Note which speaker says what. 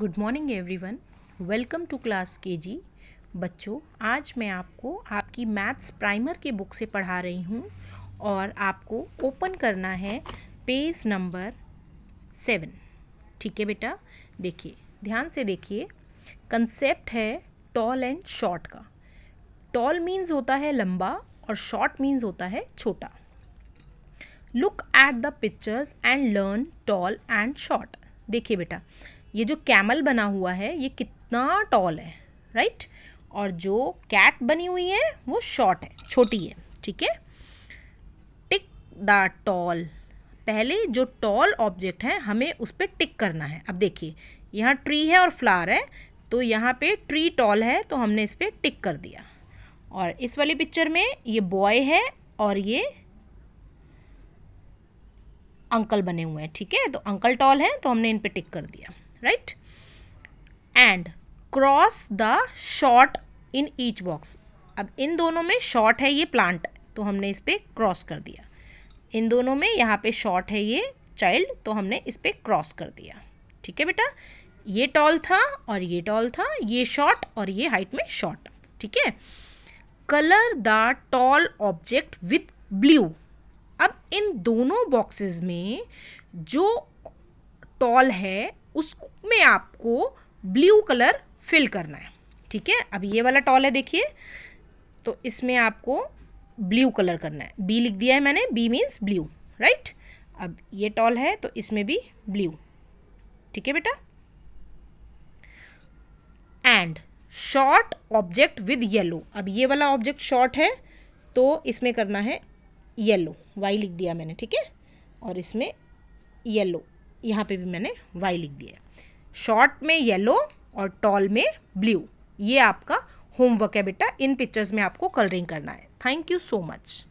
Speaker 1: good morning everyone welcome to class KG बच्चों आज मैं आपको आपकी मैथ्स प्राइमर के बुक से पढ़ा रही हूँ और आपको ओपन करना है पेज नंबर सेवन ठीक है बेटा देखिए ध्यान से देखिए कंसेप्ट है टॉल एंड शॉर्ट का टॉल मीन्स होता है लंबा और शॉर्ट मीन्स होता है छोटा look at the pictures and learn tall and short देखिए बेटा ये जो कैमल बना हुआ है ये कितना टॉल है राइट और जो कैट बनी हुई है वो शॉर्ट है छोटी है ठीक है टिक द टॉल पहले जो टॉल ऑब्जेक्ट है हमें उस पर टिक करना है अब देखिए यहाँ ट्री है और फ्लावर है तो यहाँ पे ट्री टॉल है तो हमने इस पर टिक कर दिया और इस वाली पिक्चर में ये बॉय है और ये अंकल बने हुए हैं ठीक है तो अंकल टॉल है तो हमने इन पे टिक कर दिया right and cross the short in each box अब इन दोनों में शॉर्ट है ये प्लांट तो हमने इस पर क्रॉस कर दिया इन दोनों में यहाँ पे शॉर्ट है ये चाइल्ड तो हमने इस पर क्रॉस कर दिया ठीक है बेटा ये टॉल था और ये टॉल था ये शॉर्ट और ये हाइट में शॉर्ट ठीक है colour the tall object with blue अब इन दोनों बॉक्सेस में जो टॉल है उसमें आपको ब्लू कलर फिल करना है ठीक है अब ये वाला टॉल है देखिए तो इसमें आपको ब्लू कलर करना है बी लिख दिया है मैंने बी मीन्स ब्लू राइट अब ये टॉल है तो इसमें भी ब्लू ठीक है बेटा and short object with yellow अब ये वाला ऑब्जेक्ट शॉर्ट है तो इसमें करना है येलो वाई लिख दिया मैंने ठीक है और इसमें येलो यहाँ पे भी मैंने वाई लिख दिया शॉर्ट में येलो और टॉल में ब्लू ये आपका होमवर्क है बेटा इन पिक्चर्स में आपको कलरिंग करना है थैंक यू सो मच